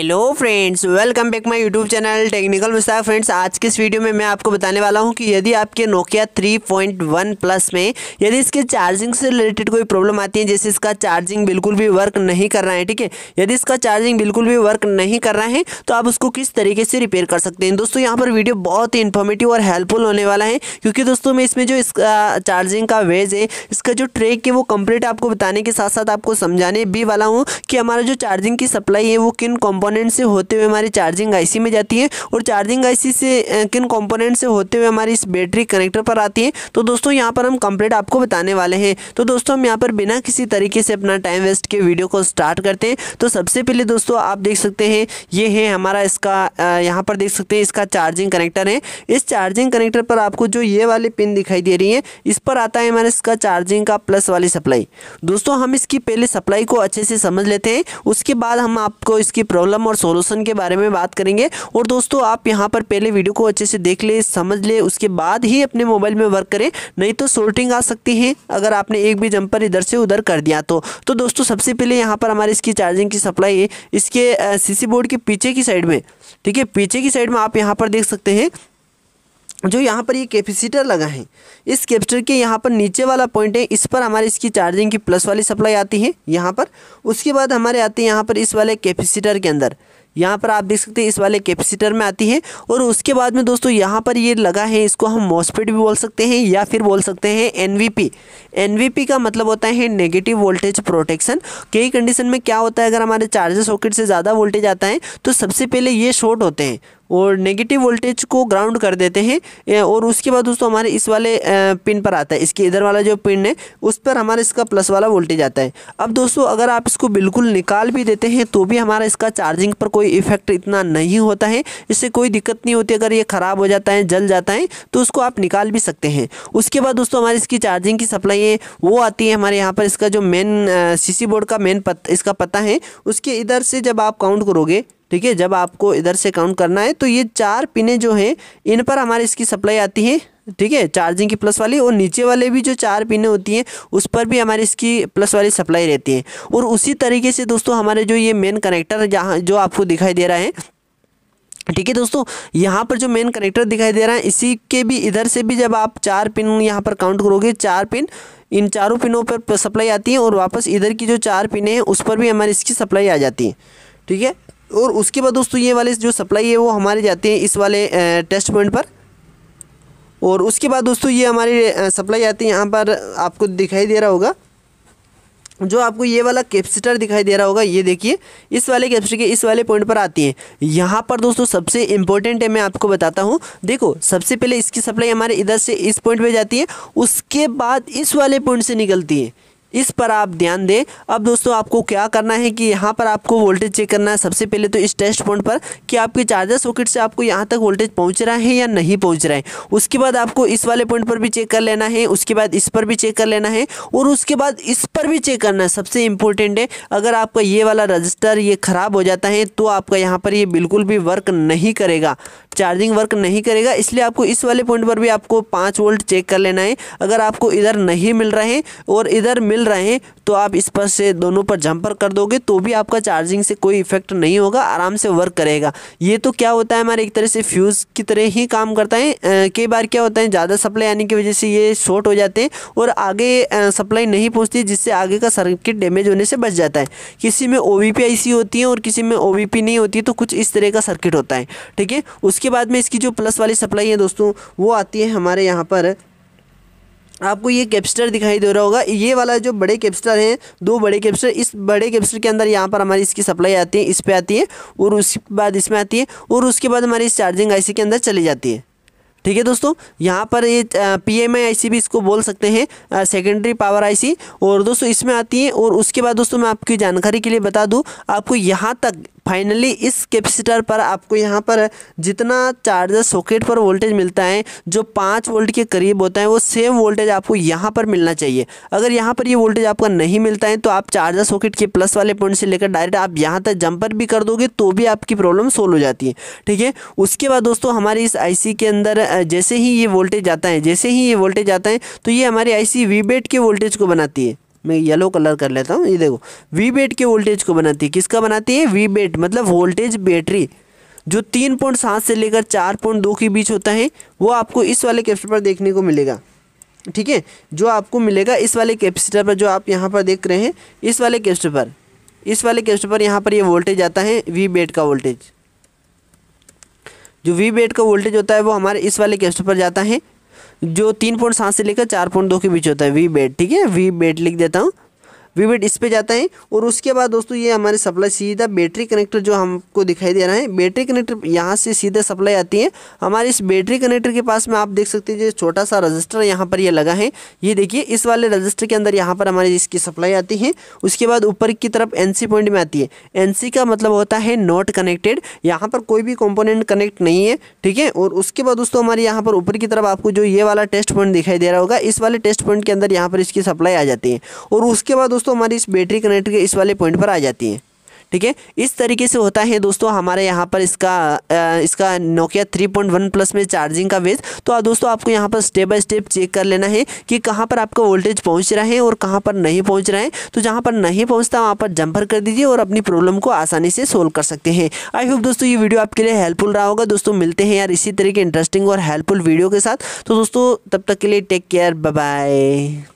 hello friends welcome back my YouTube channel technical Mushtaq friends आज के इस वीडियो में मैं आपको बताने वाला हूं कि यदि आपके नोकिया 3.1 प्लस में यदि इसके चार्जिंग से रिलेटेड कोई प्रॉब्लम आती है जैसे इसका चार्जिंग बिल्कुल भी वर्क नहीं कर रहा है ठीक है यदि इसका चार्जिंग बिल्कुल भी वर्क नहीं कर रहा है तो आप उसको किस तरीके से रिपेयर कर सकते हैं दोस्तों यहाँ पर वीडियो बहुत ही इन्फॉर्मेटिव और हेल्पफुल होने वाला है क्योंकि दोस्तों मैं इसमें जो इसका चार्जिंग का वेज है इसका जो ट्रेक है वो कम्प्लीट आपको बताने के साथ साथ आपको समझाने भी वाला हूँ कि हमारा जो चार्जिंग की सप्लाई है वो किन कॉम्पोन कंपोनेंट से होते हुए हमारी चार्जिंग आईसी में जाती है और चार्जिंग आईसी से किन कंपोनेंट से होते हुए हमारी इस बैटरी कनेक्टर पर आती है तो दोस्तों यहाँ पर हम कंप्लीट आपको बताने वाले हैं तो दोस्तों हम यहाँ पर बिना किसी तरीके से अपना टाइम वेस्ट के वीडियो को स्टार्ट करते हैं तो सबसे पहले दोस्तों आप देख सकते हैं ये है हमारा इसका यहाँ पर देख सकते हैं इसका चार्जिंग कनेक्टर है इस चार्जिंग कनेक्टर पर आपको जो ये वाली पिन दिखाई दे रही है इस पर आता है हमारा इसका चार्जिंग का प्लस वाली सप्लाई दोस्तों हम इसकी पहले सप्लाई को अच्छे से समझ लेते हैं उसके बाद हम आपको इसकी प्रॉब्लम प्रॉब्लम और सोल्यूशन के बारे में बात करेंगे और दोस्तों आप यहाँ पर पहले वीडियो को अच्छे से देख ले समझ ले उसके बाद ही अपने मोबाइल में वर्क करें नहीं तो सोल्टिंग आ सकती है अगर आपने एक भी जंपर इधर से उधर कर दिया तो तो दोस्तों सबसे पहले यहाँ पर हमारे इसकी चार्जिंग की सप्लाई है इसके सीसी बोर्ड के पीछे की साइड में ठीक है पीछे की साइड में आप यहाँ पर देख सकते हैं जो यहाँ पर ये कैपेसिटर लगा है इस कैपेसिटर के यहाँ पर नीचे वाला पॉइंट है इस पर हमारे इसकी चार्जिंग की प्लस वाली सप्लाई आती है यहाँ पर उसके बाद हमारे आती है यहाँ पर इस वाले कैपेसिटर के अंदर यहाँ पर आप देख सकते हैं इस वाले कैपेसिटर में आती है और उसके बाद में दोस्तों यहाँ पर ये लगा है इसको हम मॉसपेट भी बोल सकते हैं या फिर बोल सकते हैं एनवीपी एनवीपी का मतलब होता है नेगेटिव वोल्टेज प्रोटेक्शन कई कंडीशन में क्या होता है अगर हमारे चार्जर सॉकेट से ज़्यादा वोल्टेज आता है तो सबसे पहले ये शॉर्ट होते हैं और नेगेटिव वोल्टेज को ग्राउंड कर देते हैं और उसके बाद दोस्तों हमारे इस वाले पिन पर आता है इसके इधर वाला जो पिन है उस पर हमारा इसका प्लस वाला वोल्टेज आता है अब दोस्तों अगर आप इसको बिल्कुल निकाल भी देते हैं तो भी हमारा इसका चार्जिंग पर कोई इफेक्ट इतना नहीं होता है इससे कोई दिक्कत नहीं होती अगर ये ख़राब हो जाता है जल जाता है तो उसको आप निकाल भी सकते हैं उसके बाद दोस्तों हमारी इसकी चार्जिंग की सप्लाई है वो आती है हमारे यहाँ पर इसका जो मेन सीसी बोर्ड का मेन पत, इसका पता है उसके इधर से जब आप काउंट करोगे ठीक है जब आपको इधर से काउंट करना है तो ये चार पिने जो हैं इन पर हमारी इसकी सप्लाई आती है ठीक है चार्जिंग की प्लस वाली और नीचे वाले भी जो चार पिने होती हैं उस पर भी हमारी इसकी प्लस वाली सप्लाई रहती है और उसी तरीके से दोस्तों हमारे जो ये मेन कनेक्टर जहाँ जो आपको दिखाई दे रहा है ठीक है दोस्तों यहाँ पर जो मेन कनेक्टर दिखाई दे रहा है इसी के भी इधर से भी जब आप चार पिन यहाँ पर काउंट करोगे चार पिन इन चारों पिनों पर सप्लाई आती है और वापस इधर की जो चार पिने हैं उस पर भी हमारी इसकी सप्लाई आ जाती है ठीक है और उसके बाद दोस्तों ये वाले जो सप्लाई है वो हमारे जाते हैं इस वाले टेस्ट पॉइंट पर और उसके बाद दोस्तों ये हमारी सप्लाई आती है यहाँ पर आपको दिखाई दे रहा होगा जो आपको ये वाला कैपेसिटर दिखाई दे रहा होगा ये देखिए इस वाले कैपेसिटर के इस वाले पॉइंट पर आती है यहाँ पर दोस्तों सबसे इम्पोर्टेंट है मैं आपको बताता हूँ देखो सबसे पहले इसकी सप्लाई हमारे इधर से इस पॉइंट पे जाती है उसके बाद इस वाले पॉइंट से निकलती है इस पर आप ध्यान दें अब दोस्तों आपको क्या करना है कि यहाँ पर आपको वोल्टेज चेक करना है सबसे पहले तो इस टेस्ट पॉइंट पर कि आपके चार्जर सॉकेट से आपको यहाँ तक वोल्टेज पहुँच रहा है या नहीं पहुँच रहा है उसके बाद आपको इस वाले पॉइंट पर भी चेक कर लेना है उसके बाद इस पर भी चेक कर लेना है और उसके बाद इस पर भी चेक करना है सबसे इंपॉर्टेंट है अगर आपका ये वाला रजिस्टर ये ख़राब हो जाता है तो आपका यहाँ पर ये बिल्कुल भी वर्क नहीं करेगा चार्जिंग वर्क नहीं करेगा इसलिए आपको इस वाले पॉइंट पर भी आपको पाँच वोल्ट चेक कर लेना है अगर आपको इधर नहीं मिल रहा है और इधर मिल मिल रहे हैं तो आप इस पर से दोनों पर जंपर कर दोगे तो भी आपका चार्जिंग से कोई इफेक्ट नहीं होगा आराम से वर्क करेगा ये तो क्या होता है हमारे एक तरह से फ्यूज़ की तरह ही काम करता है कई बार क्या होता है ज़्यादा सप्लाई आने की वजह से ये शॉर्ट हो जाते हैं और आगे सप्लाई नहीं पहुँचती जिससे आगे का सर्किट डैमेज होने से बच जाता है किसी में ओ वी होती है और किसी में ओ नहीं होती है तो कुछ इस तरह का सर्किट होता है ठीक है उसके बाद में इसकी जो प्लस वाली सप्लाई है दोस्तों वो आती है हमारे यहाँ पर आपको ये कैप्स्टर दिखाई दे रहा होगा ये वाला जो बड़े कैप्स्टर हैं दो बड़े कैप्स्टर इस बड़े कैप्स्टर के अंदर यहाँ पर हमारी इसकी सप्लाई आती है इस पर आती है और उसके बाद इसमें आती है और उसके बाद हमारी इस चार्जिंग आईसी के अंदर चली जाती है ठीक है दोस्तों यहाँ पर ये पी एम आई आई भी इसको बोल सकते हैं सेकेंडरी पावर आईसी और दोस्तों इसमें आती है और उसके बाद दोस्तों मैं आपकी जानकारी के लिए बता दूँ आपको यहाँ तक फाइनली इस कैपेसिटर पर आपको यहाँ पर जितना चार्जर सॉकेट पर वोल्टेज मिलता है जो पाँच वोल्ट के करीब होता है वो सेम वोल्टेज आपको यहाँ पर मिलना चाहिए अगर यहाँ पर ये यह वोल्टेज आपका नहीं मिलता है तो आप चार्जर सॉकेट के प्लस वाले पॉइंट से लेकर डायरेक्ट आप यहाँ तक जंपर भी कर दोगे तो भी आपकी प्रॉब्लम सोल्व हो जाती है ठीक है उसके बाद दोस्तों हमारी इस आई के अंदर जैसे ही ये वोल्टेज आता है जैसे ही ये वोल्टेज आता है तो ये हमारे आई सी वीबेट के वोल्टेज को बनाती है मैं येलो कलर कर लेता हूँ ये देखो वी बेट के वोल्टेज को बनाती है किसका बनाती है वी बेट मतलब वोल्टेज बैटरी जो तीन पॉइंट सात से लेकर चार पॉइंट दो के बीच होता है वो आपको इस वाले कैप्सर पर देखने को मिलेगा ठीक है जो आपको मिलेगा इस वाले कैपेसिटर पर जो आप यहाँ पर देख रहे हैं इस वाले कैपेसिटर पर इस वाले कैपेसिटर पर यहाँ पर ये यह वोल्टेज आता है वी बेट का वोल्टेज जो वी बेट का वोल्टेज होता है वो हमारे इस वाले कैस्टर पर जाता है जो तीन पॉइंट सात से लेकर चार पॉइंट दो के बीच होता है वी बेट ठीक है वी बेट लिख देता हूँ वीवेट इस पे जाता है और उसके बाद दोस्तों ये हमारे सप्लाई सीधा बैटरी कनेक्टर जो हमको दिखाई दे रहा है बैटरी कनेक्टर यहाँ से सीधा सप्लाई आती है हमारे इस बैटरी कनेक्टर के पास में आप देख सकते हैं जो छोटा सा रजिस्टर यहाँ पर ये लगा है ये देखिए इस वाले रजिस्टर के अंदर यहाँ पर हमारी इसकी सप्लाई आती है उसके बाद ऊपर की तरफ एन पॉइंट में आती है एन का मतलब होता है नॉट कनेक्टेड यहाँ पर कोई भी कॉम्पोनेंट कनेक्ट नहीं है ठीक है और उसके बाद दोस्तों हमारे यहाँ पर ऊपर की तरफ आपको जो ये वाला टेस्ट पॉइंट दिखाई दे रहा होगा इस वाले टेस्ट पॉइंट के अंदर यहाँ पर इसकी सप्लाई आ जाती है और उसके बाद दोस्तों हमारी इस बैटरी कनेक्टर के इस वाले पॉइंट पर आ जाती है ठीक है इस तरीके से होता है दोस्तों हमारे यहाँ पर इसका तो आ, इसका नोकिया 3.1 प्लस में चार्जिंग का वेज तो दोस्तों आपको यहाँ पर स्टेप बाय स्टेप चेक कर लेना है कि कहाँ पर आपका वोल्टेज पहुँच रहा है और कहाँ पर नहीं पहुँच रहा है तो जहाँ पर नहीं पहुँचता वहाँ पर जंपर कर दीजिए और अपनी प्रॉब्लम को आसानी से सोल्व कर सकते हैं आई होप दोस्तों ये वीडियो आपके लिए हेल्पफुल रहा होगा दोस्तों मिलते हैं यार इसी तरीके इंटरेस्टिंग और हेल्पफुल वीडियो के साथ तो दोस्तों तब तक के लिए टेक केयर बाय